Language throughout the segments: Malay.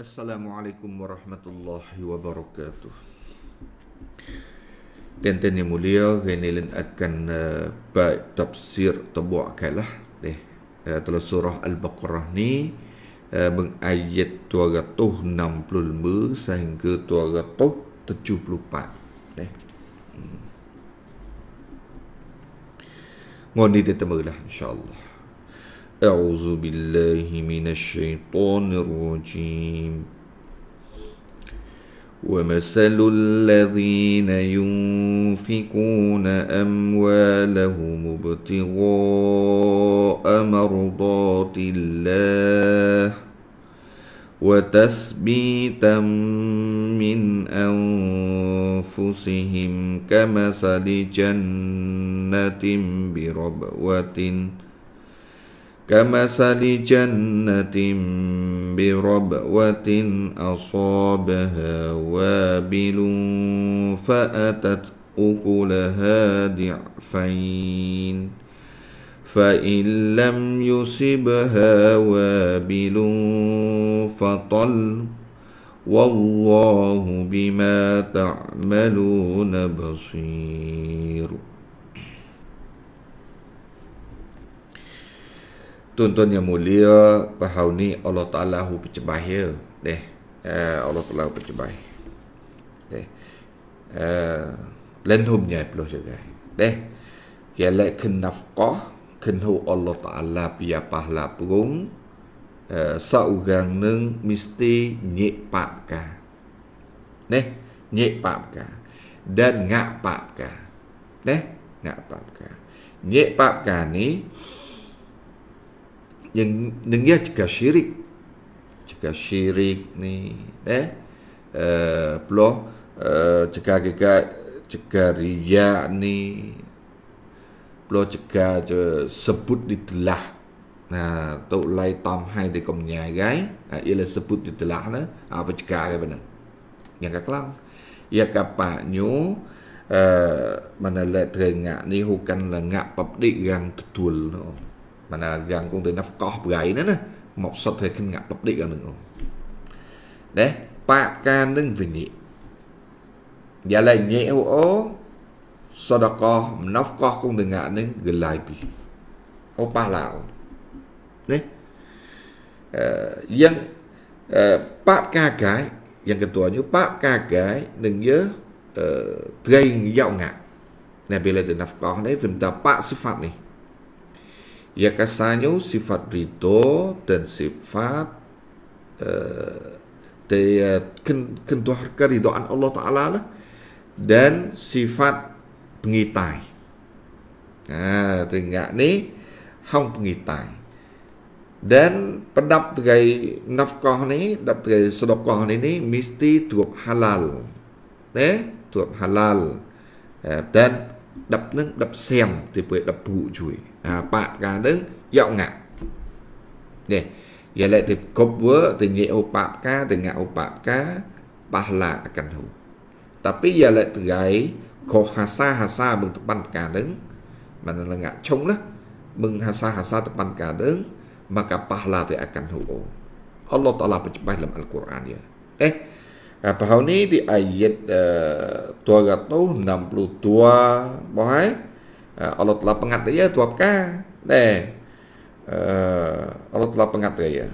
Assalamualaikum warahmatullahi wabarakatuh. Tuan-tuan yang mulia, Renelin akan uh, eh, baik tafsir tabu' kalah. Eh, uh, telah surah Al-Baqarah ni uh, mengayat 265 sehingga 274. Eh. Hmm. Ngoni dia temulah insyaAllah. أعوذ بالله من الشيطان الرجيم ومثل الذين ينفقون أموالهم ابتغاء مرضات الله وتثبيتا من أنفسهم كمثل جنة بربوة كمثل جنة بربوة أصابها وابل فأتت أكلها ضعفين فإن لم يصبها وابل فطل والله بما تعملون بصير tuan-tuan yang mulia pahau ni Allah Ta'ala hu pecebah ya deh eh, Allah Ta'ala hu pecebah deh eh, lain hu punya peluh juga deh ya lai ken nafqah ken hu Allah Ta'ala piya pahla perung eh, seorang neng mesti nyik pakka deh nyik pakka dan ngak pakka deh ngak pakka nyik pakka ni yang dengia jika syirik jika syirik ni eh, eh pula uh, jika eh, jika jika ria ni pula jika je sebut di telah nah tu lai tam hai di kom nyai gai ha, ialah sebut di telah na lah. ha, apa jika ke benang yang kaklam ia kapa nyu eh uh, mana lek ni hukan lengak pap di gang tetul no. Manadhan cũng từ Nafkoh gãy nữa nè Mọc sọt thì khinh ngạc bập đi cả nâng Đấy Bạc ca nâng vì nhị Dạ là nhẹ ô ô Sọ đọc co Nafkoh cũng từ ngạc nâng gần lại bì Ô ba lão Đấy Dân Bạc ca cái Dân cái tuổi như bạc ca cái Đừng nhớ Gây dạo ngạc Này bây giờ từ Nafkoh đấy Vì ta bạc sư phạm này Ya kasanyo sifat rito dan sifat eh, daya kentuh keridoan Allah Ta'ala lah dan sifat pengitai ha, tengah ni hang pengitai dan pendap tegai nafkah ni pendap tegai sedokah ni ni mesti tuap halal ne tuap halal eh, dan dap neng dap siam tipe dap bu cuy បាក់កានឹងយកងាក់នេះយាលេទៅគប់វើទៅញេឧបបកាទៅងាក់ឧបបកាបះឡាកណ្ហូតាពីយាលេទៅឯខុសហាសាហាសាមឹងតបានកានឹងបានលងាក់ឆុងណាមឹងហាសាហាសាតបានកានឹងមកបះឡាទៅអកណ្ហូអូអល់ឡោះតាឡាបច្ចុប្បន្នលំអល់កូរ៉ានយាអេ Apa hal ini di ayat uh, 262 bahwa Allah telah pengatai ya tuap ka. Deh. Allah telah pengatai ya.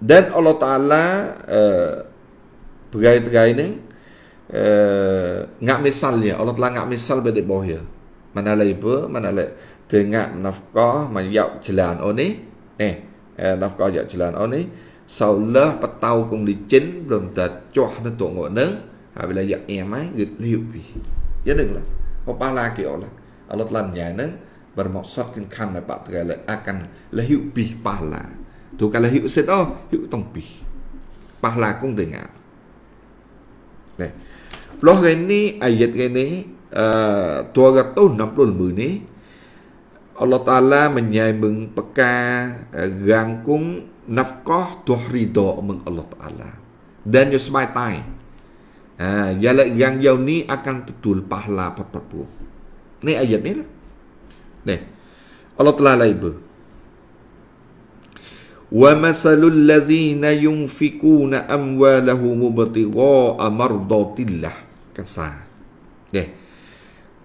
Dan Allah Taala uh, bergaya-gaya neng uh, misal ya Allah telah nggak misal bedek bawah ya mana lagi bu mana lagi dengak nafkah menyiap jalan oni eh, eh nafkah yak jalan oni saulah petau kung licin belum dah cuah nentuk ngok neng habis lagi yak emai gitu hiupi ya dengar. Opala keola. Alat lamnya nang bermaksud kan dapat terala akan lehiu pih pahala. Tu kalau hiu set oh hiu tong pih. Pahala kong dengar. Nah. Loh ini ayat ini uh, 260 ni Allah Ta'ala menyambung peka uh, rangkung nafkah tuh ridho meng Allah Ta'ala dan yusmai time Ha, jala, yang jauh ni akan betul pahala 40. Ni ayat ni lah. Ni. Allah telah laiba. ومثل الَّذِينَ ينفقون أموالهم ابتغاء مَرْضَوْتِ الله كسا okay.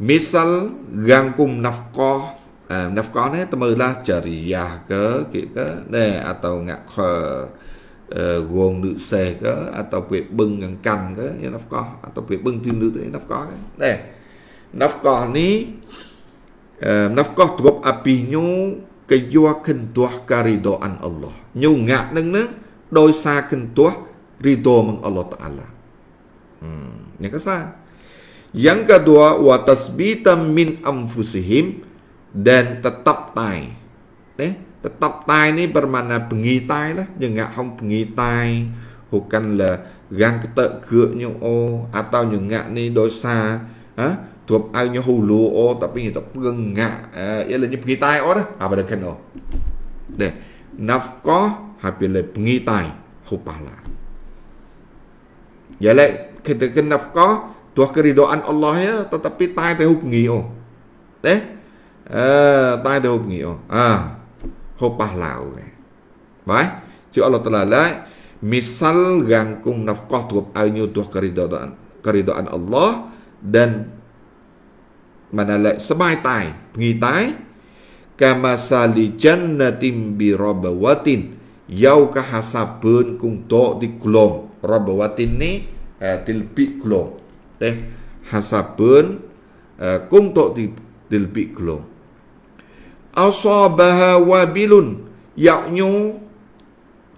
misal gangkum nafkah uh, nafkah ni temulah ceria ke ke ke atau ngak ke រងនឹកសេះក៏អត់ទៅពេលបឹងកង្កាន់ក៏យល់កោះអត់ទៅពេលបឹងទីនឹកទេណាប់កោះដែរ nafkah ni uh, nafkah teruk api nyu kejua kentuah karidoan Allah nyu ngak neng neng doi sa kentuah ridho meng Allah Ta'ala hmm, yang kesal yang kedua wa tasbitam min amfusihim dan tetap tai eh? Tetap tayani bermakna pengitai lah. Jangan hong pengitai. Bukan lah gang ketek gek nyo o atau nyengak ni dosa ha tuap ai nyo hulu o tapi nyo tak pengak ia là nyo pengitai o dah apa dah kena deh nafkah habis le pengitai hupala ya le kita ke nafkah tuah keridoan Allah ya tetapi tai te hu pengi o deh eh tai te hu pengi o ah hopah lau baik ci Allah taala lai misal gangkung nafkah tu ai nyu tu keridaan Allah dan mana lai sebai tai pergi tai kama sali jannatin bi rabawatin yau kahasabun kung to di kulong rabawatin ni eh, tilpi kulong teh hasabun eh, kung to di tilpi kulong asabaha wabilun yaknyu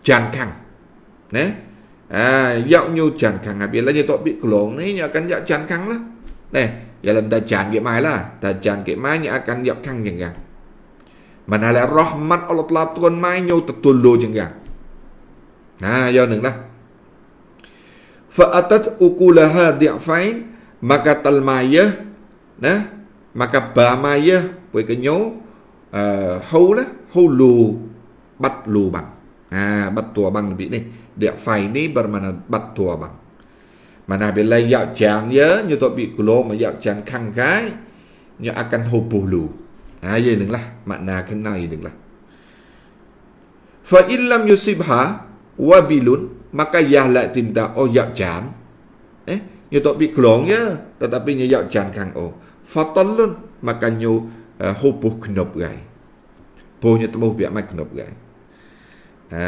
jangkang ne ah yaknyu jangkang apa lagi tok bi kelong ni nya akan yak jangkang lah ne ya lam da jang ke mai lah da jang ke mai nya akan yak kang jangkang manala rahmat Allah Taala turun mai nyu tetulu jangkang nah ha, yo ya nung lah fa atat ukulaha di'fain maka talmayah nah maka bamayah we kenyo uh, ờ, hâu đó hâu lù bắt lù bằng à bắt tua bằng bị này địa phai ní bờ mà bắt tua bằng mà nào bị lây dạo chán nhớ như tôi bị lô mà dạo chán khăng cái như akan hâu bù lù à vậy đừng là mà nào cái này đừng là fa in lam yusibha wabilun maka ialah tinta oh yak jan eh nyo tok bi klong ya tetapi nyo yak jan kang oh fatallun maka nyo ហូបពោះខ្នប់ហ្គៃពោះញ៉ាំត្បូងវាមិនខ្នប់ហ្គៃអា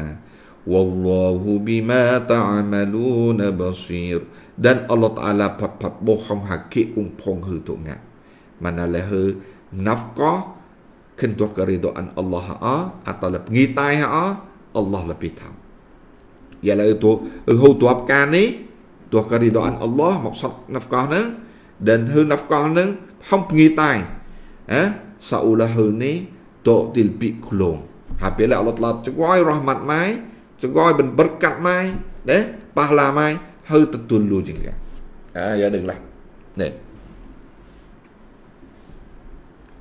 eh, eh, wallahu bima ta'maluna basir dan Allah Taala pat pat boh hom hakki kung phong hư tu nga mana ha, le hư nafqa ken tu ka rido an Allah a atal pngi tai ha Allah le pi tham ya le tu hư tu ap ka ni tu ka rido an Allah maksud nafqa nang dan hư nafqa nang hom pngi tai eh, saulahu ni tok til pi kulong. Habila Allah telah cegoi rahmat mai, cegoi ben berkat mai, deh, pahala mai, hư tetul lu jingga. Ah, ya đừng lah. Nè.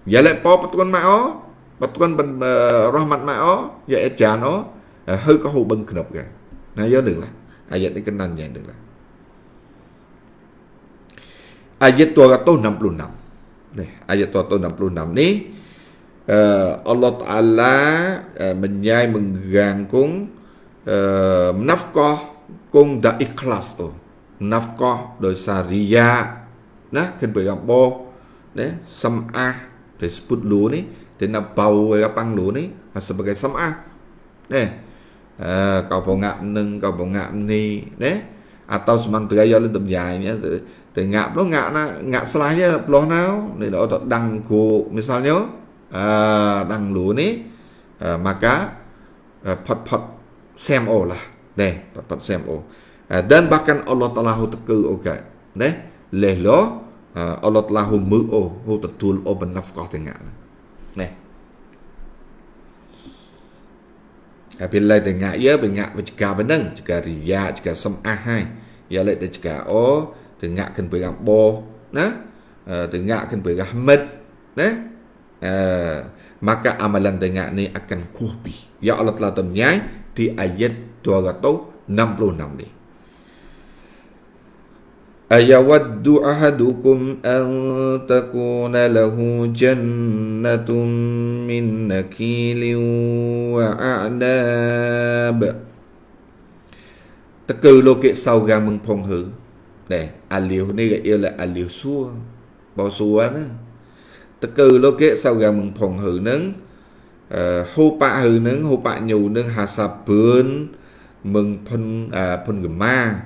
Ya lek po patun mai o, patun ben rahmat mai o, ya ejan o, hư có hù bưng knop ga. Nah, ya đừng lah. Ayat ni kenang ya đừng lah. Ayat 266. នេះអាយតតូន66នេះអឺអល់ឡោះតាឡា menyaይ menggangkung អឺ nafkah គង់ da ikhlas អូ nafkah ដោយសាររិយាណាគិនបើអំបោណាសំអាទៅស្ពុតលូនេះទៅណាបៅកប៉ាំងលូនេះហើយសម្បកសំអាណាអឺកោបងៈនឹងកោបងៈនេះណាអត់តសម្ន្ត្រីយកលំទំយ៉ាយនេះទៅងាក់នោះងាក់ណាងាក់ស្លាញ់ទេប្លោះណានេះដល់ទៅដាំងគ្រូមិសាលញោអឺដាំងលូនេះមកកាផត់ផត់សែមអូឡាដែរផត់ផត់សែមអូដើនបាក់កាន់អល់ឡោះតាឡាហូតគឺអូខេណាលេះលោអល់ឡោះតាឡាហូមឺអូហូទទួលអូបណាប់កោះទៅងាក់ណាហើយពេលឡើងទៅងាក់យើពេលងាក់វិជ្ជាប៉ុណ្ណឹងចការិយាចកាសំអះហើយយ៉ាលេតទៅចកាអូ tengakkan berambah nah eh, tengakkan berahmat nah eh, maka amalan dengak ni akan kuhbi ya Allah telah temnyai di ayat 266 ni Ayawaddu ahadukum an takuna lahu jannatun min nakilin wa a'nab Teka lokek saurang mengpong her À, này aliu ni yêu là à, liều xua bao xua đó tức cư lô kia sau gần mừng phòng hử nâng ờ, hô bạ hử nâng hô bạ nhù nâng hà sạp bướn mừng phân à, phân gầm ma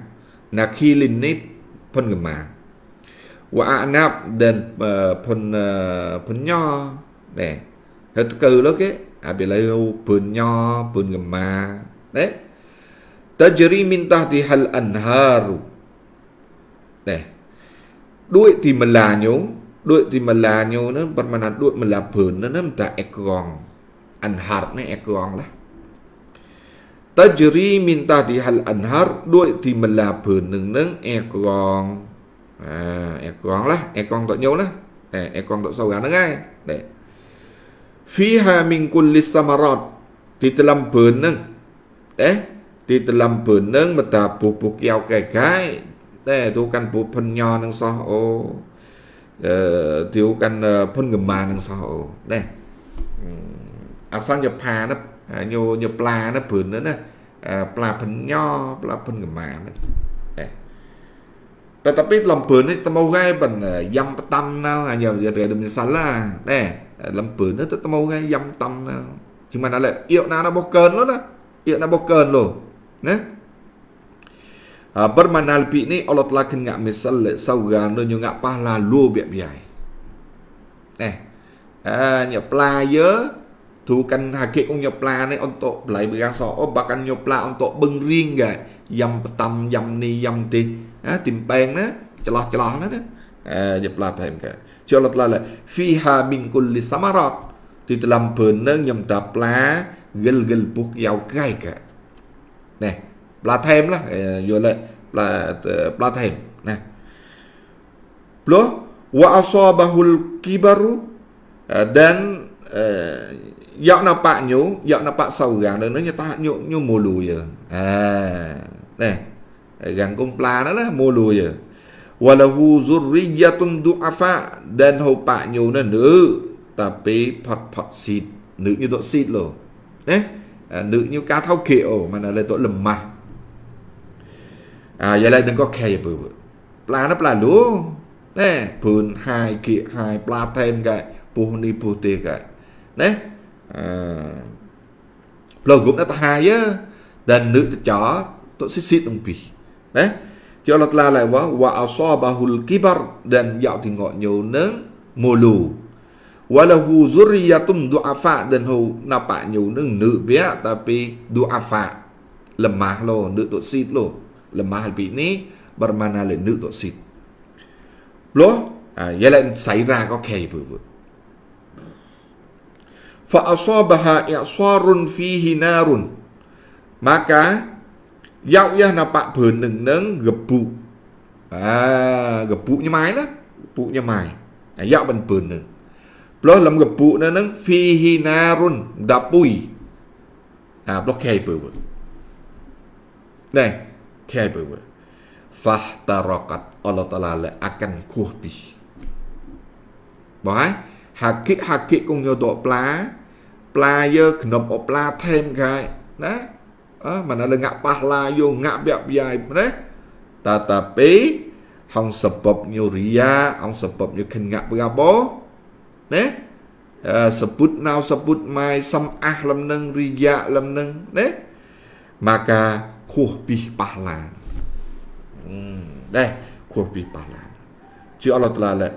nà khi linh nít phân gầm ma và ạ nạp đền ờ, phân ờ, phân nho nè. thật cư lô kia à bị lấy hô phân nho phân gầm ma đấy tajri minta tahti hal anharu để, thì thì là nhau, mà Duit ti Melanyo, duit ti Melanyo na permana duit melapun na nam ta chỉ ekgong. Anhar ta thì lah. Tajri min tadi thì anhar là ti melapun neng neng ekgong. À, là tội nhau ekgong lah, ekgong tak nyaw lah. Eh, ekgong tak sawgan ngai. Deh. thì min kulli samarat. Ti telam pun neng. Eh, ti telam mà ta mata pupuk yau kai kai តែទូកាន់ពូភិនញនឹងសោះអូអឺទូកាន់ភិនកម្មានឹងសោះអូដែរអសញ្ញផាណញោញប្លាណព្រឿនណាប្លាភិនញប្លាភិនកម្មាហ្នឹងតែតពីលំពឿននេះតមកគេបិនយ៉ាំបតាំណាអញយកទៅមានសាឡាដែរលំពឿននេះតមកគេយ៉ាំតាំណាជាងមិនដល់យកណារបស់កើនលោណាយកណារបស់កើនលោណា Bermanal pi ni Allah telah kena misal saugan no nyungak pahla lu biak biai. Eh, eh nyepla ye tu kan hakik ung nyepla ni untuk belai berang so oh bahkan nyepla untuk bengring ga yam petam yam ni yam ti ha timpeng na celah-celah na eh nyepla time ka. Ci Allah telah fiha min kulli samarat. Ti dalam benang nyam tapla gel gel buk yau kai ka. Neh Plathem là, eh, ờ, jualan plat, ờ, uh, Plathem. Nah. Plus wa asabahul kibaru uh, dan uh, yak nampaknya yak nampak seorang dan dia tak nyuk nyu mulu je. Ha. Nah. công pla đó là mồ lùi giờ. je. À, ờ, Walahu zurriyatun du'afa dan hopaknya nó nữ tapi phật phật xịt nữ như tội xịt lồ, Eh? nữ như cá thao kiểu mà là lời tội lầm mà à vậy lại đừng có khe bự bự là nó là lúa nè phun hai kia hai pla thêm cái phun đi phun tia cái nè lâu cũng đã ta hai á đàn nữ chó tôi xịt xịt đồng bì đấy cho lật la lại quá và ao so bà hul kibar đàn dạo thì ngọ nhiều nướng mồ lù và là hu dua duafa đàn hu nạp bạn nhiều nướng nữ bé ta dua tapi duafa lemah lo nữ tôi xịt luôn lemah al ini bermana lenuk dok sit. Lo, yalan saira ko kay bu. Fa asabaha i'sarun fihi narun. Maka dạo ya na pak bờn nừng nâng gập bụ. À, gập bụ như mái đó, bụ như mái. À, dạo bên bờn nừng. Lo làm gập bụ nó nâng fihi narun dapui. À, block kay bu. Này, capable fahtarakat Allah Taala le akan kuhpi បងហើយហាគិហាគិគង់យកតប្លាប្លាយកក្នប់អប្លាថែមកាយណាអើមិនដល់ងាក់ប៉ះឡាយោងាក់វាក់វាយណាតាតាពេហងសពបញូរីយ៉ាអងសពបញូខិនងាក់បកាបោណាសពុតណៅសពុតម៉ៃសំអះលំនឹងរីយ៉ាលំនឹងណាមកការ khurbih pahlan hmm, deh khurbih pahlan si Allah telah le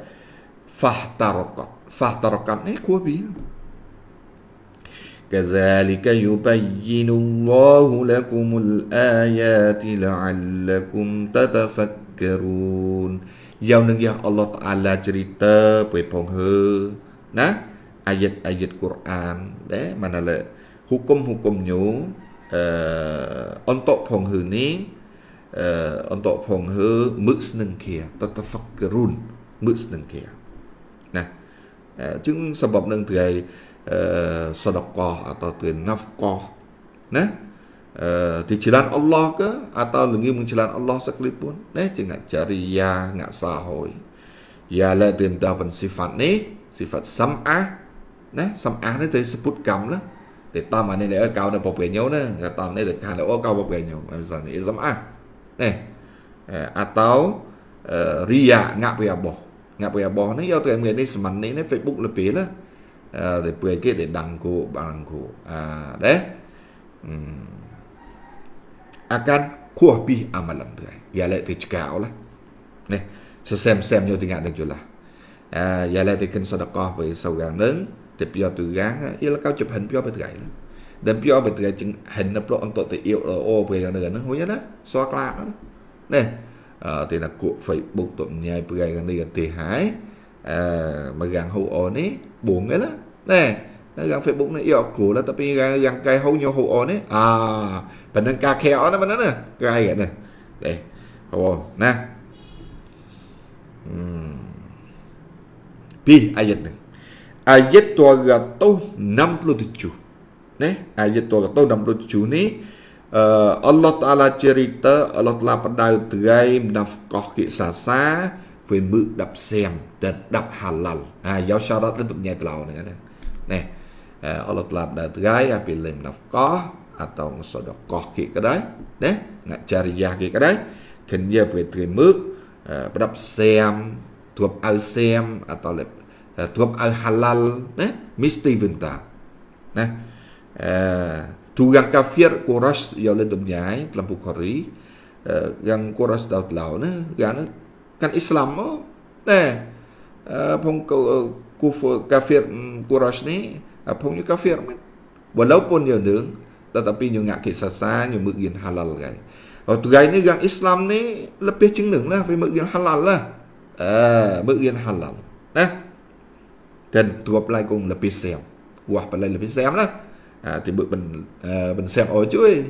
fahtarokat fahtarokat ni khurbih كذلك يبين الله لكم الآيات لعلكم تتفكرون Yang nengi Allah Ta'ala cerita Pepong he Nah Ayat-ayat Quran Mana le Hukum-hukum nyum untuk penghuni uh, untuk penghuni musneng kia tatafakkarun musneng kia ណាជាងសម្រាប់នឹងថ្ងៃសដកោះអត់ទៅណាហ្វកោះណាអឺទីចលានអល់ឡោះក៏អត់លងីមិនចលានអល់ឡោះសក្លីពួនណាជាងចរិយាងាក់សាហើយយ៉ាឡាទិមតាវ៉ាន់ស៊ីហ្វាត់នេះស៊ីហ្វាត់សំអាណាសំអានេះទៅសពុតកម្មណា te tama ni le kau na pop ke nyau na ka này ni de ka le o kau pop ke nyau sa ni zam a neh atau ria ngap ya boh ngap ya boh ni yo te ngi ni seman ni này, à, à, ờ, à, facebook là pi la để bươi cái để đăng cụ bằng cụ à đấy à akan khua pi amalan tu ai ya le ti chkao la ne này, xem xem nhiều ti ngạ được chưa là à giờ lại thì kinh ti kin sadaqah với sau gang nướng tepiotuganga y la caucho pen pio petrai dan pio petrai ching hen na pro ang to te yêu o pe gan gan hoi na so kla na nè thì là cụ facebook tụm nhai pe gan đi thì hái mà gan hô o ni buồn ấy đó nè gan facebook nó yêu cụ là tapi gan gan cái hô nhau hô o ni à bản thân ca khéo nó mà nó nè cái gan nè đây hô nè ពីអាយិតនេះអាយតវរតោណាំប្លុទជូណាអាយតវរតោណាំប្លុទជូនេះអឺអល់ឡោះតាឡាជារីតើអល់ឡោះតាឡាបដៅត្រៃម្ដាប់កោះគិសាសាពេលមើលដាប់សៀមតែដាប់ហាឡាល់អាយកសារ៉ាត់នឹងទំញែក្លោហ្នឹងណាណែអល់ឡោះតាឡាបដៅត្រៃអាពេលលេម្ដាប់កោះអាតងសដកោះគិក្ដីណាងាចារិយាគិក្ដីគិនយាពេលត្រៃមើលប្រដាប់សៀមទួបអៅសៀមអតលេបទ្រព្យឲ្យ halal ណា mestiwenta ណា tugang kafir kuras យកលើតម្ញាយក្នុងបុខរី yang kuras ដល់ឡៅណាយ៉ាងហ្នឹងកាន់អ៊ីស្លាមមកណាផងគូហ្វកាហ្វេគូរ៉ូសនេះផងយូកាហ្វេមិនបើឡូវពុនយើងនឹងតែតពីយើងងាក់គេសាសាយើងមើលរៀន halal គេហើយថ្ងៃនេះយ៉ាងអ៊ីស្លាមនេះលពិសជាងនឹងណាវាមើលរៀន halal ណាអឺមើលរៀន halal ណា trên tôi gặp lại cùng là bị xem hoặc bạn lại là bị xem đó à, thì bữa mình à, mình xem ở chú ấy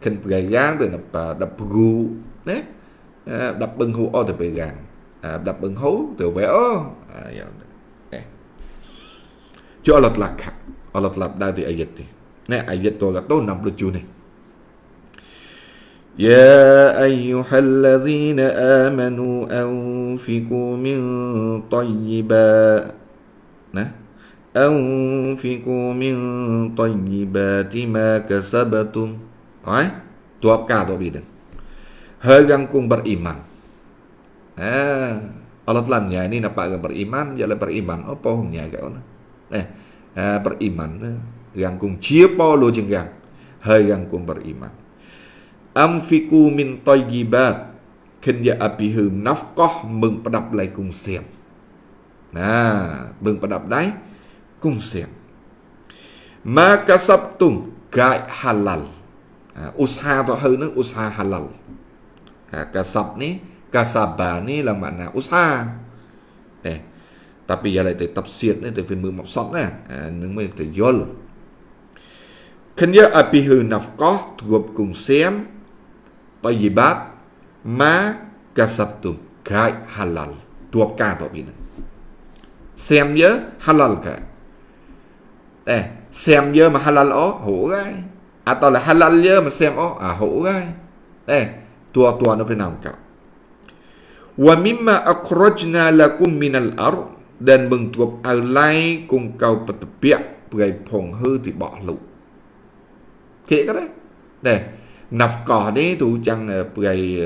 khinh gầy gan từ đập à, đập gu đấy à, đập bưng hú ở từ bề gan đập bưng hú từ bé ô à, dạ, dạ. chứ ở lật lạc ở lật lạc đây thì ai dịch thì nè ai dịch tôi là tôi nằm được chú này يا أيها الذين آمنوا أنفقوا من طيبات né? أنفقوا من طيبات ما كسبتم Đấy, tuap cả tuap bidang Hegangkung beriman à, Allah telah nya ini napa agak beriman Jalan beriman Apa nya agak ona Eh, à, beriman Gangkung cipo lo jenggang Hegangkung beriman Amfiku min tayyibat Kinh dạ api hư nafkoh mừng bắt đập lại cùng Nah, beng pedap dai kung siang. Maka sabtum gai halal. Usaha tu hư nang usaha halal. Ha, kasab ni, kasaba ni lah makna usaha. Nè, tapi ya lai te tafsir ni te fin mư mọc sot nè, nang mê te yol. Kenya api hư nafkah tugup kung siang. Tayyibat ma kasabtum gai halal. Tuap ka tu api nang. xem nhớ halal cả đây xem nhớ mà halal ó hổ gai à to là halal nhớ mà xem ó à hổ gai đây tua tua nó phải làm cả wa mimma akhrajna lakum minal ardh dan mengtuap alai kung kau petepiak perai phong hư thì bỏ lụ kệ cái đấy đây nạp cỏ đấy tu chăng perai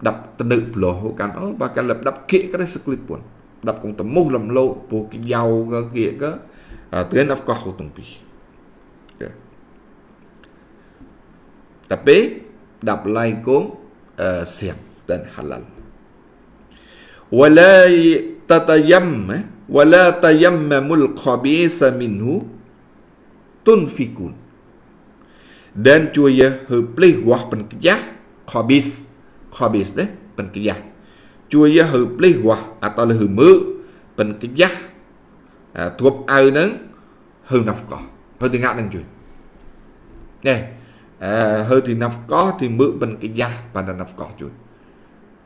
đập tân nữ lộ hộ cán ó ba cái lập đập kệ cái đấy sức lực buồn ដល់កងតមុះលំលោពូយៅកាគៀកអត់ទេណាប់កោះតុងពីតបេដល់ឡៃកងអឺសៀមតហាឡាល់វឡៃតតយមវឡាតយមមុលខប៊ីសមិនហ៊ូទុនហ្វីគុនដែនជួយយើហឺផ្លេសវ៉ាស់បិនកាខប៊ីសខប៊ីសទេបិនកាជួយយកហឺផ្លេហួអតលហឺមើបិនកយ៉ាទ្រពអៅនឹងហឺណាប់កោហឺទីងាក់នឹងជួយណែអឺហឺទីណាប់កោទីមើបិនកយ៉ាបានណាប់កោជួយ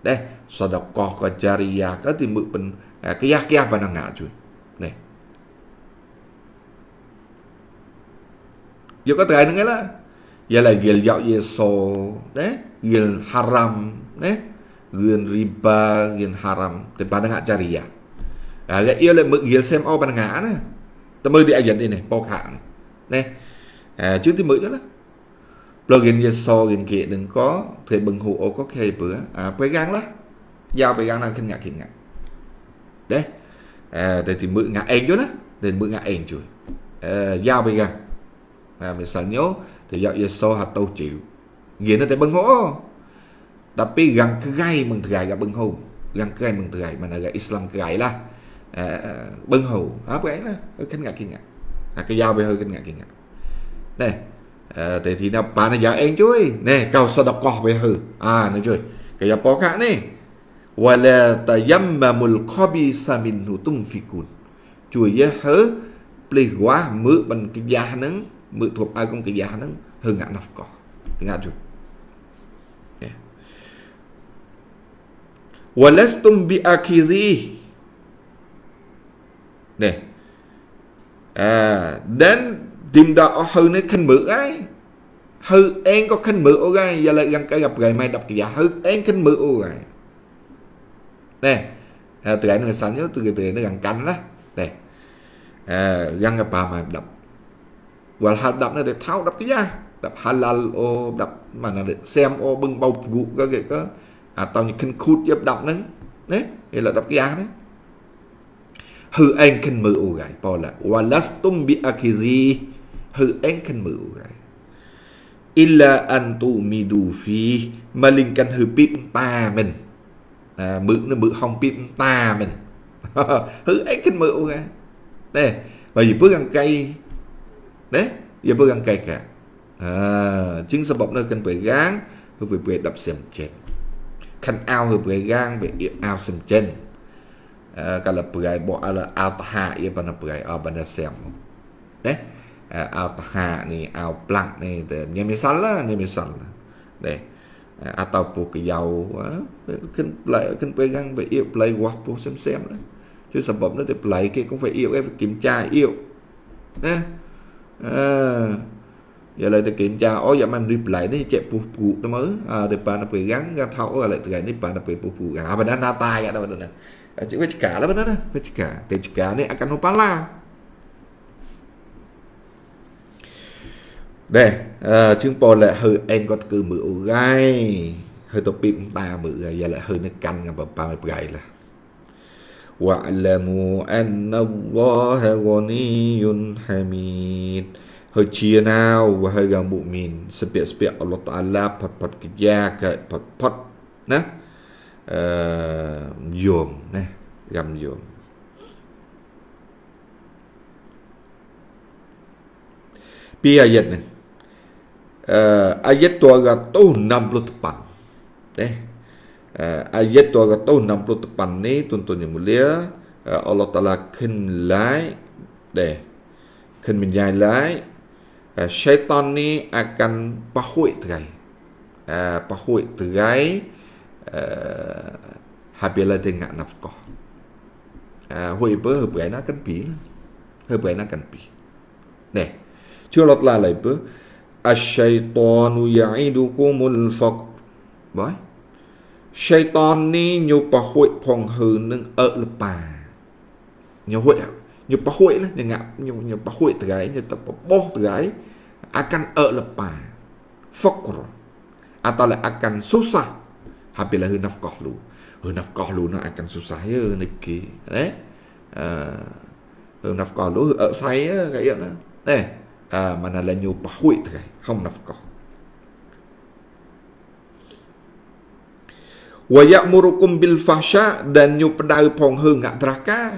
ណែសដកោកចារីយ៉ាកទីមើបិនកយ៉ាកយ៉ាបានងាក់ជួយណែយកក៏ត្រៃនឹងឯឡាយ៉ាឡាយលយកយេសូណែយលហារ៉ាំណែ gian riba gian haram thì te panang acaria à cái à, yêu là mực gian xem ao panang ngã nè ta mơ đi ayan đi này bao khả này nè à trước thì mực đó plugin gian so gian kia đừng có thể bừng hụ ô có khe bữa à phải gan lắm giao phải gan năng kinh ngạc kinh ngạc đấy à để thì mực ngã em chỗ đó nên mực ngã em chui à, giao phải gan à mình sợ nhớ thì giao giờ so hạt tàu chịu nghĩa nó tại bưng hỗ tapi gang kerai mengterai gak benghau gang kerai mengterai mana gak Islam kerai lah uh, benghau apa ấy là kinh ngạc kinh ngạc à, cái dao bây hơi kinh ngạc kinh ngạc nè à, eh, thì thì nó bà nó dạng em chui nè cao sao đọc cỏ bây hơi à nó chui cái dao bó khác nè ولا تيمموا الخبيث منه تنفقون chui với hớ plei quá mượn bằng cái giá nắng mượn thuộc ai cũng cái giá nắng hơn ngạn nọc cỏ ngạn chui Walastum bi akhiri Nè À Đến Tìm đọc ở à, hư nơi khinh mượn ấy Hư em có khinh mượn ô gai Và lại gần cái gặp gầy mai đọc kìa Hư em khinh mượn ô gai Nè à, Từ ấy nó sẵn nhớ từ từ nó gần cánh đó Nè à, Gần gặp bà mai đọc Và hạt đọc nó để tháo đọc cái da Đọc halal ô Đọc mà nó để xem ô bưng bầu vụ Cái cái cơ à tao là là Hư hư អាតោញខិនខូតយក10ហ្នឹងណាគេល10យ៉ាងហ្នឹងហឺអេងខិនមើអូហ្គៃប៉ឡាវ៉ាឡាស្ទុំប៊ីអាគីស៊ីហឺអេងខិនមើអូហ្គៃ illa an tumidu fi mà linh căn hư pip ta mình à, mự nó mự hong pip ta mình hư ấy kinh mự ra nè và vì bước ăn cây đấy giờ bước ăn cây cả à, chứng sập bọc nó cần phải gán hư phải phải đập xem chết ao ao ao ao ao ao về xem chân, đấy, đấy, plank là, ខាន់អោហឺប្រៃយ៉ាងវាអោសំចិនកាលប្រៃបអលអបហាយបណប្រៃអបណសៀមណេអបហានេះអោប្លាក់នេះតែញាមិសលញាមិសលណេ atau pu ke yau kan play kan pegang về yêu play quá pu xem xem đó chứ sản phẩm nó thì play kia cũng phải yêu em phải kiểm tra yêu nè à. ឥឡូវតែគេយ៉ាងអូយ៉ាមិនរីប្លែនេះចេះពុះពូទៅមើលទៅប៉ានទៅយ៉ាងកាថោអូឥឡូវថ្ងៃនេះប៉ានទៅពុះពូអាបណ្ដាណាតាយអាបណ្ដាណាជិះវិជ្ជាឡាបណ្ដាណាវិជ្ជាទេជ្ជានេះអាកាណូប៉ាឡាដែរជើងប៉លហើយអេងគាត់គឺមើលអូរ៉ៃហើយទៅពីបតាមើលហើយឡើយហើយនៅកាន់កបប៉ាប្រៃឡាវ៉ាឡាមូអានណัลឡោះហ្គនីយុនហាមីដ hơi chia nào và hơi gà bụng mình sẽ biết sẽ biết Allah Ta'ala phật phật cái gia cái phật phật nè ờ, dường nè gầm dường pi ayat này uh, ayat tua gato 60 tepan eh uh, ờ, ayat tua gato 60 tepan ni tuần tuan yang mulia uh, Allah Ta'ala khen lái để khen mình dài lái uh, ờ, syaitan ni akan pahui terai. Uh, ờ, pahui terai uh, habila dengan nafkah. Uh, hui apa hebrai nak akan pi lah. Hebrai nak akan pi. Neh. Curut lah lah apa. Asyaitanu ya'idukumul faqr. Baik. Syaitan ni nyu pahui phong hư nâng ơ lepa. Nyu hui như bà hội là như ngạp như như bà hội từ gái như tập bà bố từ gái à căn ở là bà phốc rồi à ta là à căn số xa hà bì là hư nập cọc lù hư nập cọc lù nó à căn số xa hư nập kì đấy hư nập cọc lù ở xa cái gì đó đấy à mà là như bà hội từ gái không nập cọc វយមុរគុំប៊ីលហ្វាសាដែលញុបដៅផងហឹងអត្រាការ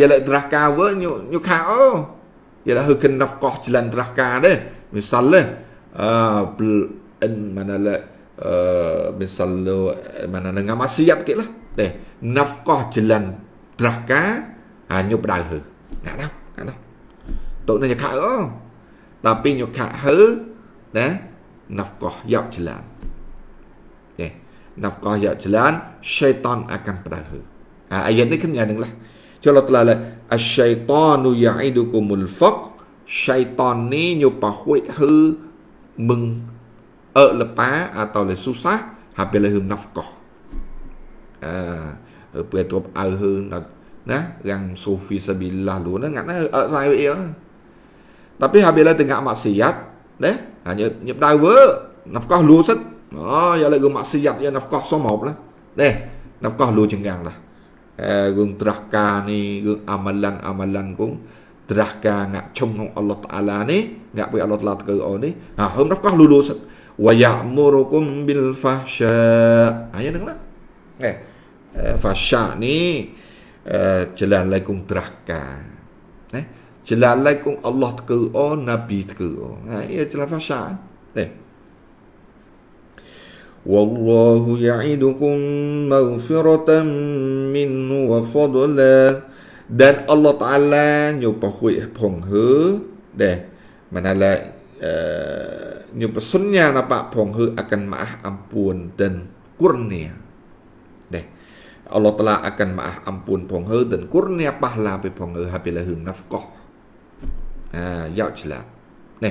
យលត្រាការវើញុញុខាអូយលហឺគិនណាហ្វកោះច្លានត្រាការទេមិសាល់ទេអឺអិនម៉ាណាឡាអឺមិសាល់ឡូម៉ាណាងាម៉ាសៀតគេឡាទេណាហ្វកោះច្លានត្រាការអាញុបដៅហឺណាណាណាណាតោនឹងញុខាអូតាពីញុខាហឺណាណាហ្វកោះយ៉ាប់ច្លាន nafkah yang jalan syaitan akan perahu. Ha, ayat ni kan yang lah. Kalau telah asyaitanu ya'idukumul faq syaitan ni nyupahuit hu meng ở lepa atau le susah habis le nafkah. À, ở bề tuột ở hư là nè rằng sufi sabillah luôn nó ngắn ở sai vậy đó. Tapi habis le tengah maksiat, deh, hanya nyep dawa nafkah lu set đó giờ lại gương mặt si giặt giờ nạp cọc số 1 đó đây nạp cọc lùi chân ngang là à, gương ca ni gương amalan amalan cũng ca ngạ chung không Allah Taala ni ngạ với Allah Taala cơ ở ni à hôm nạp cọc lùi lưu lưu wa ya'murukum bil fahsya ayat à, dengar eh fahsya ni uh, jalalaikum teraka eh jalalaikum Allah teka nabi teka ha ya jalan fahsya eh والله يعدكم مغفرة منه وفضلا dan Allah Taala nyupa khui phong hư de mana la uh, eh, nyupa sunnya napa phong hư akan maaf ampun dan kurnia de Allah Taala akan maaf ampun phong hư dan kurnia pahala pe phong hư habila hư nafqah ha ya chila ne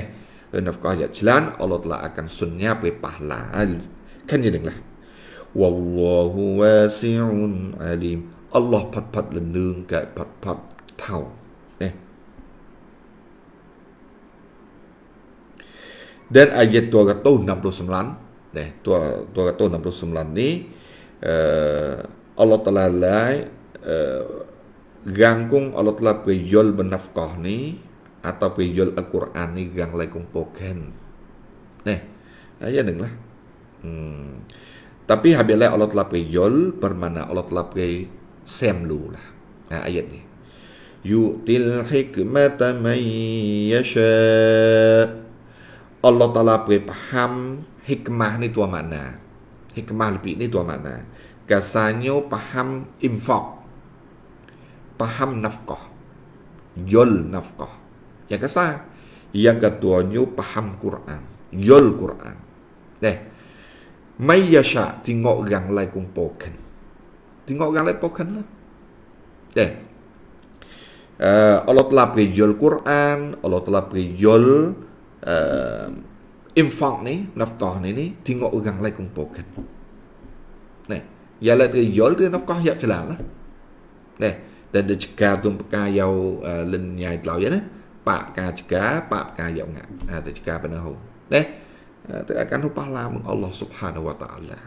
nafqah ya chilan Allah Taala akan sunnya pe pahala ขั้นที่หนึ่งเลยวะวะฮุวาซิอุนอาลีมอัลลอฮ์ผัดผัดละนึงแก่ผัดผัดเท่าเดนอายะตัวกระตุ้นนำรูสมรันเนี่ยตัวตัวกระตุ้นนำรูสมรันนี้อัลลอฮ์ตะลาลายกังกุงอัลลอฮ์ตะลาไปยลบันนัฟกอนี้ atau ไปยลอัลกุรอานนี้กังไลกุงโปเกนเนี่ยอายะหนึ่งละ Hmm. Tapi habislah Allah telah beri yul bermana Allah telah sem semlu lah. Nah, ha, ayat ni. Yu'til hikmata man yasha. Allah Ta'ala beri paham hikmah ni tua makna. Hikmah lebih ni tua makna. Kasanya paham infak. Paham nafkah. Yul nafkah. Yang kasa. Yang ketuanya paham Quran. Yul Quran. Nah. Mayasha tengok gang lai kumpokan. Tengok gang lai pokan lah. Eh. Uh, Allah telah periyol Quran, Allah telah periyol uh, infak ni, naftah ni ni, tengok gang lai kumpokan. Nè, giờ là từ dỗ từ nó có dập là đó. Nè, tên được cả tụm cả dầu linh nhai lão vậy đó. Bạp cả cả bạp cả dầu ngạ. À, từ cả bên hồ. Nè, Eh, tidak akan lupa lama Allah Subhanahu wa taala.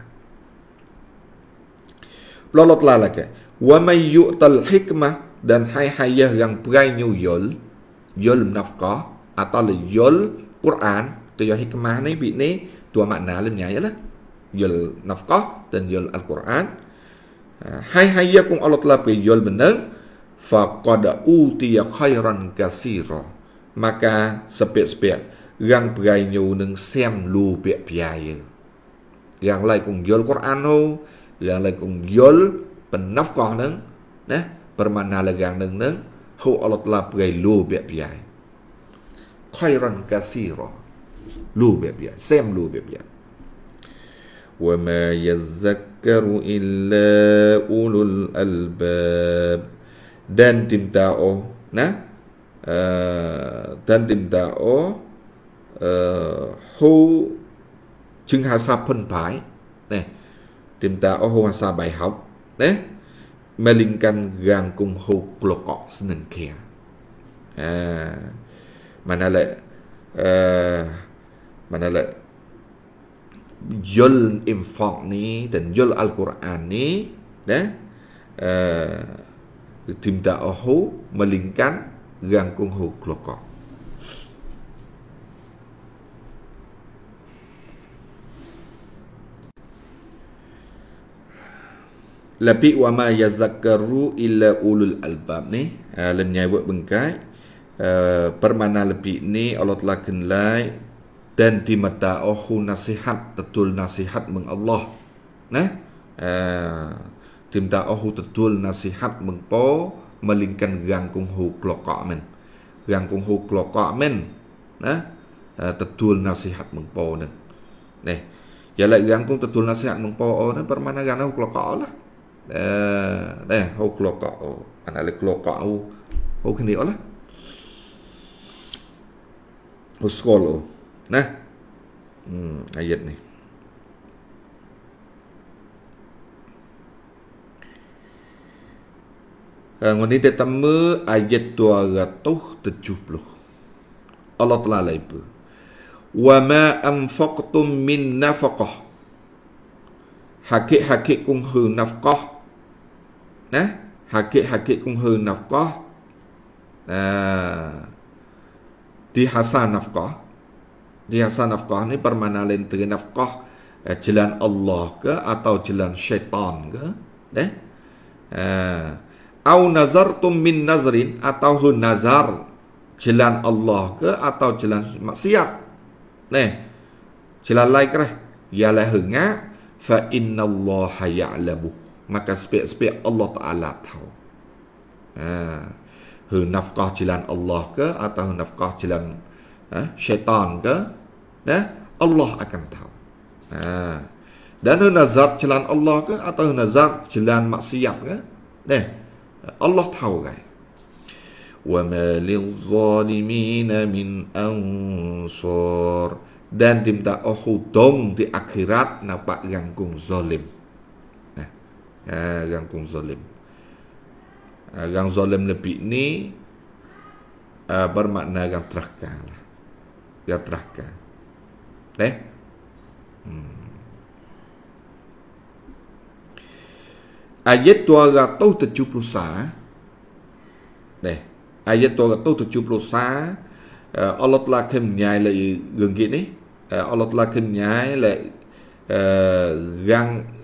Lolot lalake. Wa may yu'tal hikmah dan hai hayah yang berai yul, yul yol nafkah atau yul Quran, kaya hikmah ini bi ni dua makna lemnya ialah yol nafkah dan yul al-Quran. Eh, hai hayah kung Allah telah pe yol benang faqad utiya khairan katsira. Maka sepet-sepet gang prainyo nung sem lu pe piaye gang lai kung yol Quran ho gang lai kung yol penaf ko nung na permana la gang nung nung ho Allah la prai lu pe piaye khairan kathira lu pe piaye sem lu pe piaye وما يذكر إلا أولو الألباب dan timtao nah uh, à, dan timtao hô chừng hà sa phân phái nè tìm ta ô hô hà sa bài học nè mê linh căn gàng cùng hô lô cọ xin nâng kia à mà nà lệ mà nà lệ yul infong ni dan yul al-Quran ni nè uh, tim ta ô hô mê linh căn gàng cùng hô lô cọ Lepi wa ma yazakaru illa ulul albab ni eh, Lem buat bengkai eh, Permana lepi ni Allah telah kenlai Dan di mata ohu nasihat Tetul nasihat meng Allah Nah eh, Di mata ohu tetul nasihat meng po Melingkan gangkung hu klokak men Gangkung hu klokak men Nah Tetul nasihat meng po ni Nih Ya lah gangkung tetul nasihat meng po Permana gangkung klokak lah đây hô cọ cọ anh lại cọ cọ hô khen điệu lắm hô school ô nè ai giật này ngon đi để tâm Allah telah laibu wa ma anfaqtum min nafaqah hakik-hakik kung hu nafkah. นะหากเกะหากเกะคงหือนับก็ดีฮัสานับก็ดีฮัสานับก็นี่ประมาณอะไรนี่นับก็จิลันอัลลอฮ์ก็หรือจิลันชัยตอนก็เนี่ยเอาหน้าจอตุ้มมินหน้าจินหรือหน้าจอจิลันอัลลอฮ์ก็หรือจิลันมัสยิดเนี่ยจิลันไลค์ก็เลยยาเลหึงะ فإن الله يعلمه maka sepiak-sepiak Allah Ta'ala tahu. Ha. Hu nafkah jalan Allah ke atau hu nafkah jalan ha, syaitan ke, ya, Allah akan tahu. Ha. Dan hu nazar jalan Allah ke atau hu nazar jalan maksiat ke, ya, Allah tahu kan. وَمَا لِلْظَالِمِينَ مِنْ أَنْصَرِ dan tidak tak ohudong di akhirat nampak ganggung kung zalim eh, yang kong zalim eh, yang zalim lebih ni eh, bermakna yang terahkan lah. yang terahkan eh hmm. ayat 270 sa eh ayat tua 270 sa eh, Allah telah kemenyai lagi gengit ni eh, Allah telah kemenyai lagi eh, yang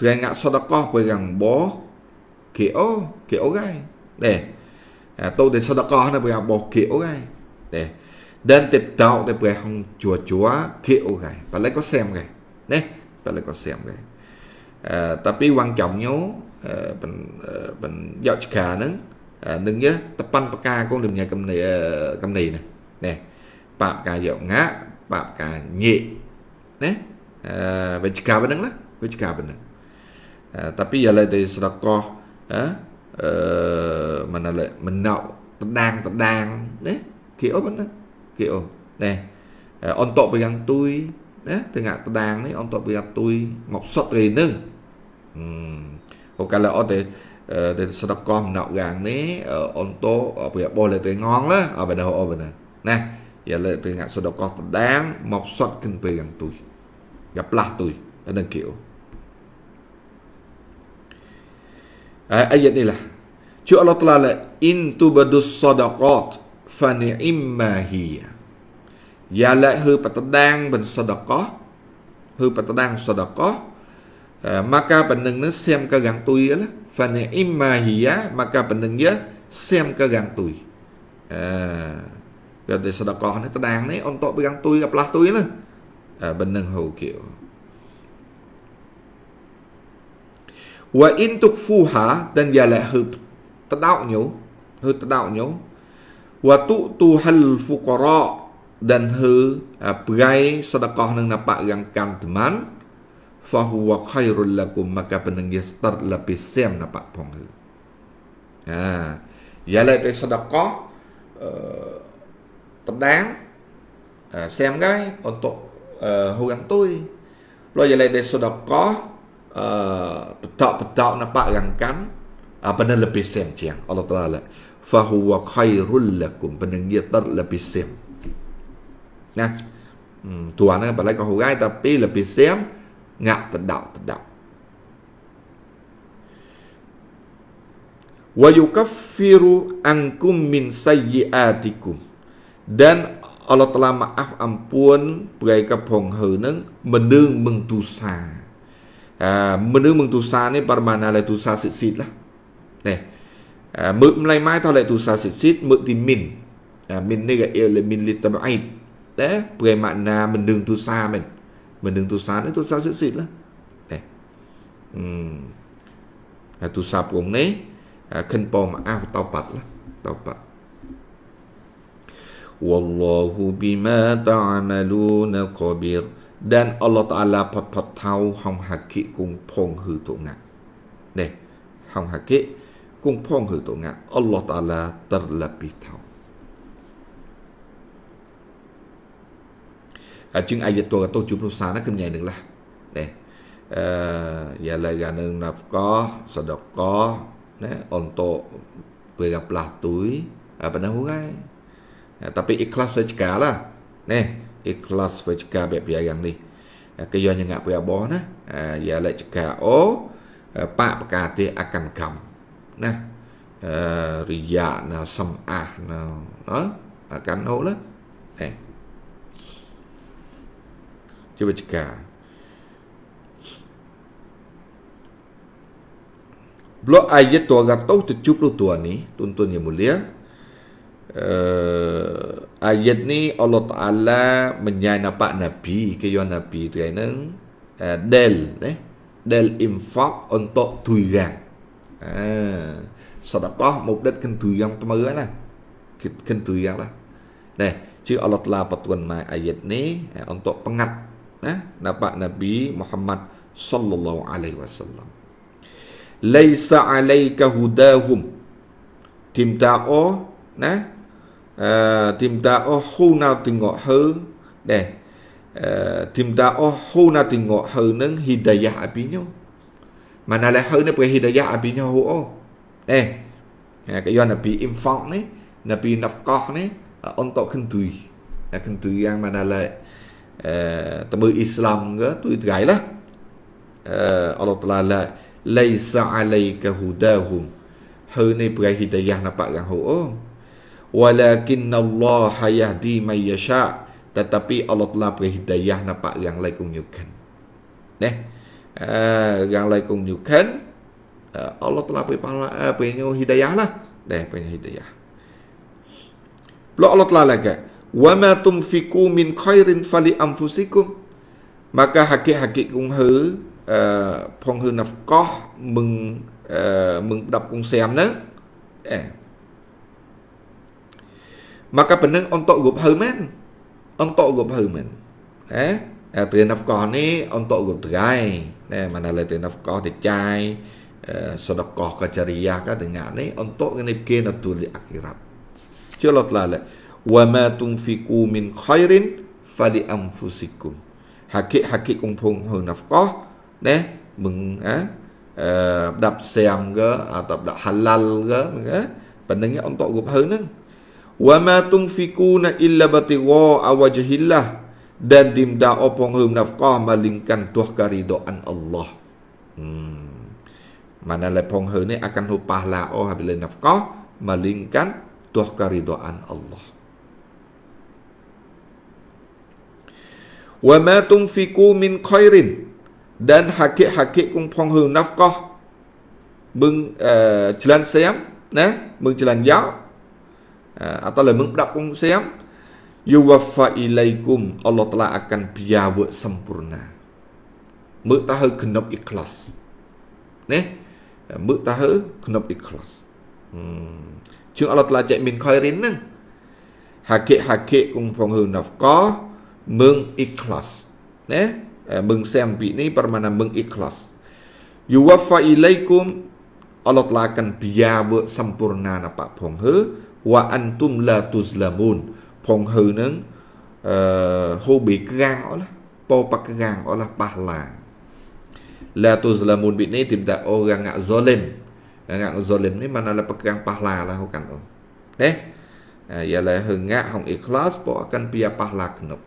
ngã ngak với gần bó kio kio gai để à, tôi đến sodakoh nó pegang boh kio gai để dan tiếp tạo để pegang chua chua kio gai và lấy có xem gai nè và lấy có xem gai à, đi quan trọng nhớ à, mình à, mình dọc cả nâng nâng nhớ tập pan bạc ca con đường nhà cầm này cầm này nè nè bạc ca dọc ngã bạc ca nhẹ nè về cả bên đó về cả bên đó tapi ialah dari sedekah eh mana le menau tendang tendang neh kio mana kio neh untuk pegang tui neh tengah tendang ni untuk pegang tui ngọc sot rồi nưng hmm ok là ở đây để sedekah menau gang ni untuk pegang boleh tengong lah apa dah apa dah neh ialah tengah sedekah tendang ngọc sot kin pegang tui gặp lah tui nên kio ayat inilah. Cuk Allah Taala in tubadus sadaqat fa ni'imma hiya. Ya la hư patadang ban sadaqah hư patadang sadaqah maka peneng nó xem ka gang tui lah fa ni'imma hiya maka peneng ya xem ka gang tui. À, rồi để sadaqah này tadang này on tok pegang tui gặp lah tui lah. À, bên nâng hầu kiểu wa in tukfuha dan ialah hu tadau nyu hu tadau nyu wa tu tu hal fuqara dan hu ah, pegai sedekah nang napak yang kan teman fahuwa khairul lakum maka penenggih start lebih siam napak pong hu ha ialah tai sedekah uh, eh, pedang uh, eh, xem cái untuk uh, eh, hu yang tui lo ialah tai sedekah Ah, petak-petak nampak rangkan uh, ah, benda lebih sem ciang Allah Taala fahuwa khairul lakum benda dia ter lebih sem nah hmm, tuan kan balai kau hurai tapi lebih sem ngak tedak tedak wa yukaffiru ankum min sayyiatikum dan Allah telah maaf ampun kapong penghuneng mendeng mentusah à, menung mengtusa ni permana le tusa sisit lah nè à, mực lai mai tao le tusa sisit mực thì min à, min ni ga le min li tabaid đấy về mặt na mình đừng tu xa mình mình đừng tu xa nữa tu xa xịt xịt lắm nè um à, tu xa cũng đấy à, khăn bò mà ao tao bật lắm tao bật والله بما تعملون خبير dan Allah Taala phật phật thao hong hạc kị cùng phong hư tổ ngạ nè hong hạc kị cùng phong hư tổ ngạ Allah Taala terlebih tahu จึงอายตัวกับตัวจุพรุษานะคือไงหนึ่งล่ะเนี่ยอย่าเลยกันหนึ่งนับก็สะดอกก็นะอ่อนโตเกี่ยวกับปลาตุ้ยอะไรแบบนั้นหูไง tapi ikhlas saja lah nih ikhlas kelas វិច្ឆិកាបែបយ៉ាងនេះគេយកញ្ញៈព្រះបោះណាយាលិច្ឆិកាអូបកបកាទិអកង្កមណាអឺរយៈណាសំអះណាណាអកណ្ណូលហ្នឹងជាវិច្ឆិកា block អាយតរកតោទៅជួបលោកតួនេះទុនទុនយមូលៀង uh, ayat ni Allah Taala menyai nampak nabi ke yo nabi tu kan uh, del eh del infak untuk tuyang Ah, ha. mục đích kinh tu yang tu mới lah. kinh tu yang là lah. này chứ Allah Taala patuan mai ayat ni eh, untuk pengat nah dapat Nabi Muhammad sallallahu alaihi wasallam laisa alaika hudahum timta oh, nah tìm ta ô hu na tình ngọ hư để tìm ta ô hu na tình ngọ hư nâng hi đầy dạ bí nhau mà nà lại hư nè bởi hi đầy dạ bí nhau hô ô để cái do nà bí im phong nế nà bí nập cọc nế ôn tọ khân tùy khân tùy yang mà nà lại tâm ư islam ngớ tùy gái lắm อัลลอฮฺตรัสเลยไลซ์อะไลกะฮุดะฮุมเฮอในประเทศยานาปะกันหัว Walakin Allah Hayah di yasha tetapi Allah telah beri hidayah nampak yang lain kunyukan neh uh, yang lain kunyukan uh, eh, Allah telah beri pahala uh, beri hidayah lah neh beri hidayah Pula Allah telah lagi wa ma tumfiku min khairin fali amfusikum, maka hakik-hakik kung he uh, phong he nafqah meng uh, meng dap kung siam eh maka bening untuk gup heumen untuk gup heumen eh à, tiền nạp cò ní ông tội gục gai nè mà là tiền nạp cò thì trai, ờ, sau đó cò cả charia à, cả từ ngã ní ông tội cái này kia là tu akhirat chưa lọt là lệ wa ma tungfiku min khairin fali anfusikum haki haki cung phong hơn nạp cò nè mừng á ờ, đập xem gỡ à tập đập halal gỡ mình á bệnh này ông tội gục hơn nữa wa ma tunfikuna illa batigha awajhillah dan dimda opong hum nafqah malingkan tuh karidoan Allah. Hmm. Mana le pong he ni akan hu pahla o habile nafqah malingkan tuh karidoan Allah. Wa ma tunfiku min khairin dan hakik-hakik kung pong hu nafqah beng uh, eh, jalan sayam nah beng jalan jauh atau lemeng pedap pun siam yuwaffa ilaikum Allah Taala akan piawa sempurna. Mek tahu genap ikhlas. Neh, mek tahu genap ikhlas. Hmm. Chứ Allah Taala chạy mình khơi rin nâng. Hakik hakik kung phong hư nafkah meng ikhlas. Neh, meng siam pi ni permana meng ikhlas. Yuwaffa ilaikum Allah Taala akan piawa sempurna napa phong hư វ៉ាអាន់ទុំឡាទូស្លាមូនផងហឺនឹងអឺហូបេកាងអត់ឡាពោបកកាងអត់ឡាបាសឡាឡាទូស្លាមូនប៊ីនេះទីមតាអូកាងហ្សលឹមកាងហ្សលឹមនេះមិនឡាបកកាងបាសឡាឡាហូកាន់អូណេយ៉ាឡាហឺងាក់ហងអ៊ីខ្លាសពោកាន់ពីបាសឡាគណប់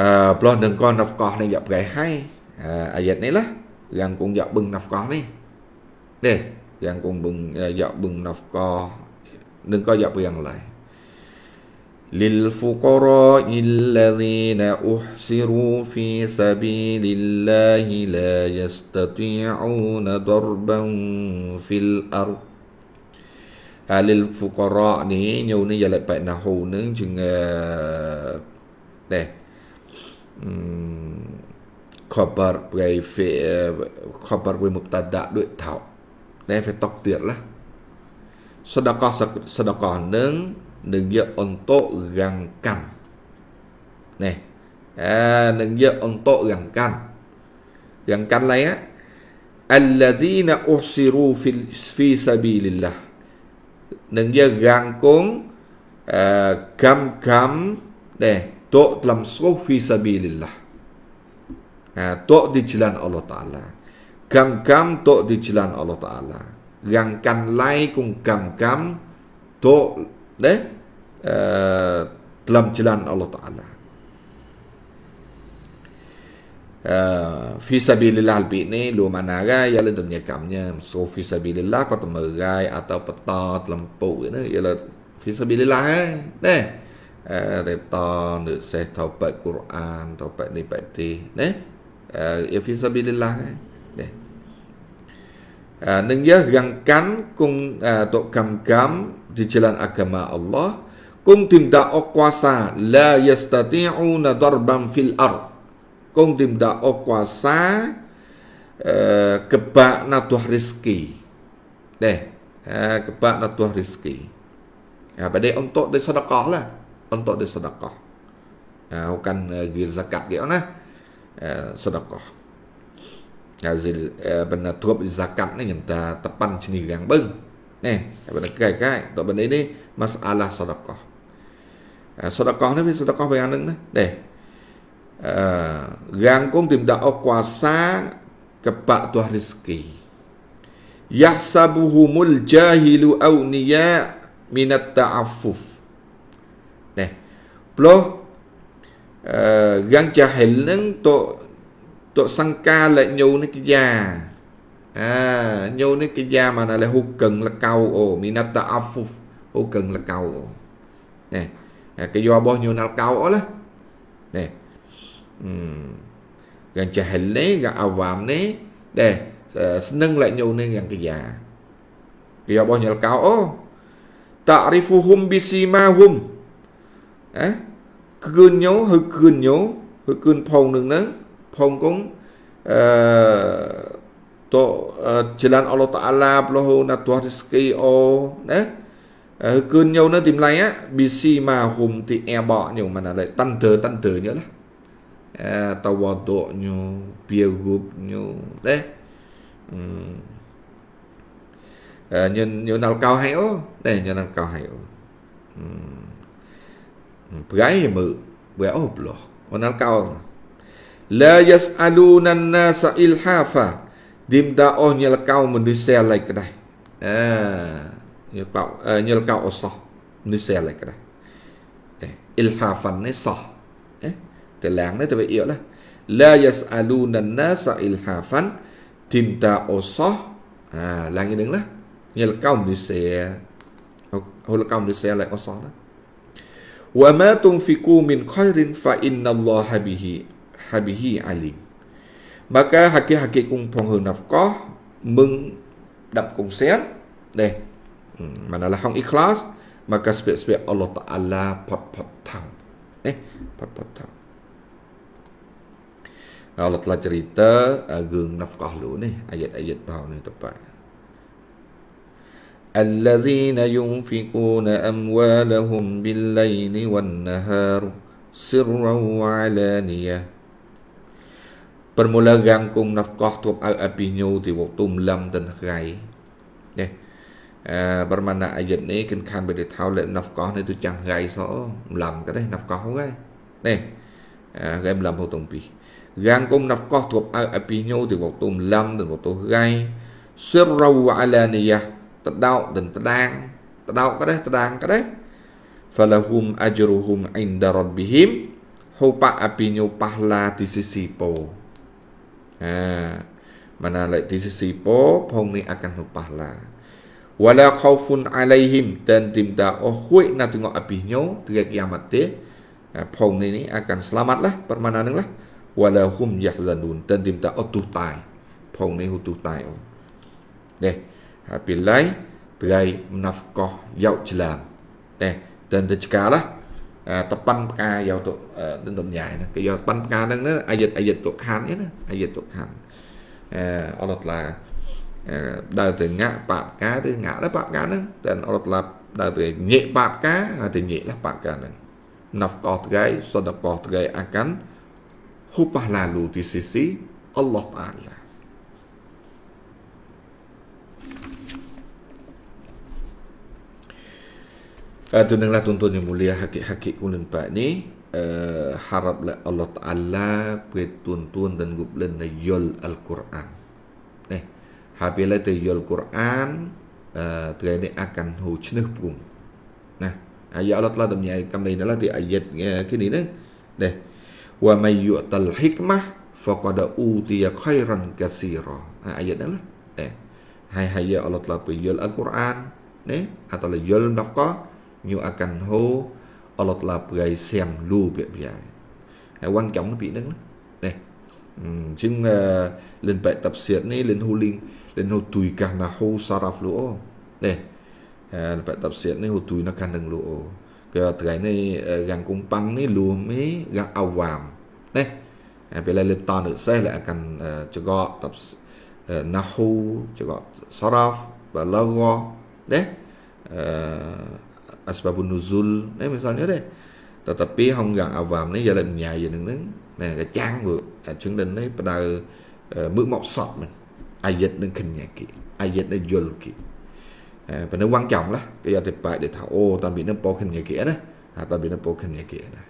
អឺប្លោះនឹងកនណាប់កោះនេះយ៉ាប្រែហើយអាយ៉ាត់នេះឡាយ៉ាងគងយ៉ាបឹងណាប់កោះនេះเตยังคงบึงเหยาะบึงนอกกอนึงก็เหยาะไปยังไรลิลฟุกรออิลลัลีนอูฮซิรูฟีซาบีลิลลาฮิลายัสตตีอูนดอร์บันฟิลอาร์อาลิลฟุกรอนี้ยูนี่ยาเลยไปนะฮูนึงจึงเนี่ยขอบบาร์ไปเฟขอบบาร์ไปมุตตะดะด้วยเท่าដែលវាតុកទៀតឡាសដកសសដកនឹងនឹងយកអន្តោរង្កម្មនេះអឺនឹងយកអន្តោរង្កម្មរង្កម្មឡៃ الذين أحصروا في في سبيل الله នឹងយករង្គងអឺកម្មកម្មដែរតោក្លំសូហ្វីសាប៊ីលឡាអាតោទីច្លានអល់ឡោះតាឡា gam-gam di jalan Allah Ta'ala yang kan lai kung gam-gam tok deh dalam jalan Allah Ta'ala uh, Fisabilillah lebih ni Lu mana rai Ialah dalam nyekamnya So Fisabilillah Kau temerai Atau petah Dalam puk ni Ialah Fisabilillah eh. Ni uh, eh, Retan Saya taubat Quran Taubat ni Bakti Ni uh, eh, Ya Fisabilillah eh. Ah, neng ya gangkan kung ah, tok gam gam di jalan agama Allah. Kung timda kuasa la yastati'u na darbam fil ar. Kung timda kuasa eh, kebak na tuh rizki. Deh, eh, kebak na tuh rizki. Ya, ah, pada untuk di sedekah lah. Untuk di sedekah. bukan uh, zakat gitu nah. sedekah azil ya, ya, benda tuap zakat ni yang ta tepan sini gang beng eh benda kai kai tu benda ini masalah sedekah eh ni sedekah bayang ning deh eh gang kong tim dak jahilu awniya minat ta'affuf deh bloh eh gang tụ sang ca lại nhu nó cái già à nhu nó cái già mà này là hô cần là cầu ồ mi nạp ta áp phục hô cần là cầu ồ nè à, cái do bao nhiêu nào cầu ồ là nè gần chả hình lấy gần ảo vạm nế để nâng lại nhu nên gần cái già cái do bao nhiêu là cầu ồ ta'rifuhum bisimahum á cơn nhố hơi cơn nhố hơi cơn phong nương nấng phong uh, eh, to eh, jalan Allah Taala ploho na tuah rezeki o đấy eh, cơn nhau nó tìm lấy á bc mà hùng thì e bỏ nhiều mà là lại tăng thừa tăng thừa nữa là tàu bò độ nhiều bia gục nhiều đấy nhân nhiều nào cao hay ô đây nhiều nào cao hay ô gái mự bữa ốp lò còn nào cao la yas'aluna an-nasa ilhafa dim da'oh nyel kau manusia lai kedai ah nyel eh, kau osah manusia lai kedai eh ilhafan ni sah eh te lang ni te ba lah la yas'aluna an-nasa ilhafan dim da'oh sah ah lang ning lah nyel kau manusia oh, hol kau manusia lai osah lah wa ma tunfiqu min khairin fa inna allaha bihi habihi alim maka hakik-hakik kung phong hơn nạp có mừng đập cùng xén đây mà nó là không ikhlas maka sebab sebab Allah Taala pot pot tang eh pot pot tang Allah telah cerita agung nafkah lu ni ayat-ayat bau ni tepat الذين ينفقون أموالهم بالليل والنهار سرا وعلانية Permula gangkung nafkah tuap al apinyo ti wok tum lam dan gai. Nè. À, Barmana ayat ni kinh khan bởi thao lệ nafkah này tôi chẳng gai so làm cái đấy nafkah không gai. Nè. À, gai làm hậu tổng bì. Gangkung nafkah tuap al apinyo ti wok tum lam dan wok tu gai. Sirra wa alaniyah. Tất đạo dan tất đang. Tất đạo cái đấy, tất đang cái đấy. Falahum ajruhum inda rabbihim. Hupa apinyo pahla ti sisi po. Ha. Mana like, di sisi po, pong ni akan lupah lah. Wala khaufun alaihim dan dimda ohui na tengok abihnya tiga kiamat dia. Ha, eh, pong ni, ni akan selamat lah, permanan lah. Wala hum yahzanun dan dimda otuh tai. Pong ni utuh tai. Oh. Deh, habis lain, berai menafkah yau jalan. Deh, dan tercekalah. lah. តប៉ិនផ្កាយកទៅដិនតំញ៉ៃណាគេយកប៉ិនផ្កាហ្នឹងអាយិតអាយិតទុកខាន់ណាអាយិតទុកខាន់អអរតឡាដើរទៅងាក់បាក់ផ្កាឬងាក់ដែរបាក់ផ្កាហ្នឹងតែអរតឡាដើរទៅញែកបាក់ផ្កាហើយទៅញែកឡាបាក់ផ្កាហ្នឹងណាប់កោតថ្ងៃសដកោតថ្ងៃអាកាន់ហ៊ូប៉ះឡាលូទីស៊ីស៊ីអល់ឡោះអាឡា Uh, ah, Tundanglah tuntun yang mulia hakik-hakik kulan pak ni uh, ah, Haraplah Allah Ta'ala Pui tuan dan gublen na Al-Quran Eh, habislah ah, tu quran uh, ini akan hujnah pun Nah, ayat Allah Ta'ala dan menyayakan lain adalah di ayat uh, kini ni Nah, wa may yu'tal hikmah faqad utiya khairan katsira. Ha ayat dah lah. Eh. Hai hai ya Allah telah pinjol Al-Quran, ne? Atau la yul nhu akan ho Allah telah perai xem lu việc vậy à, quan trọng nó bị nâng lắm này ừ, chứ uh, lên bài tập siết này lên hồ linh lên hồ tùy cả là hồ saraf lỗ này à, bài tập siết này hồ tùy nó càng nâng lỗ cái cái này ờ, gần cung băng này luôn mấy gần ao vàm này à, ờ, bây giờ lên toàn được xe lại cần uh, cho gọi tập uh, ờ, nahu cho gọi saraf và logo đấy uh, asbabun nuzul eh misalnya deh tetapi hong gang awam ni jalan menyai je neng nè cái trang vừa à, chứng định đấy bắt đầu uh, mọc sọt mình ai dịch nên kinh nhạc kỹ ai dịch nên dồn kỹ à, và nó quan trọng lắm, cái giờ thì bài để thảo ô ta bị nó bỏ kinh nhạc kỹ đó à, ta bị nó bỏ kinh nhạc kỹ đó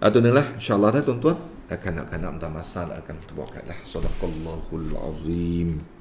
à, tôi nữa là inshallah đó tuan tuan akan akan nak tambah masalah akan terbuka lah sadaqallahul azim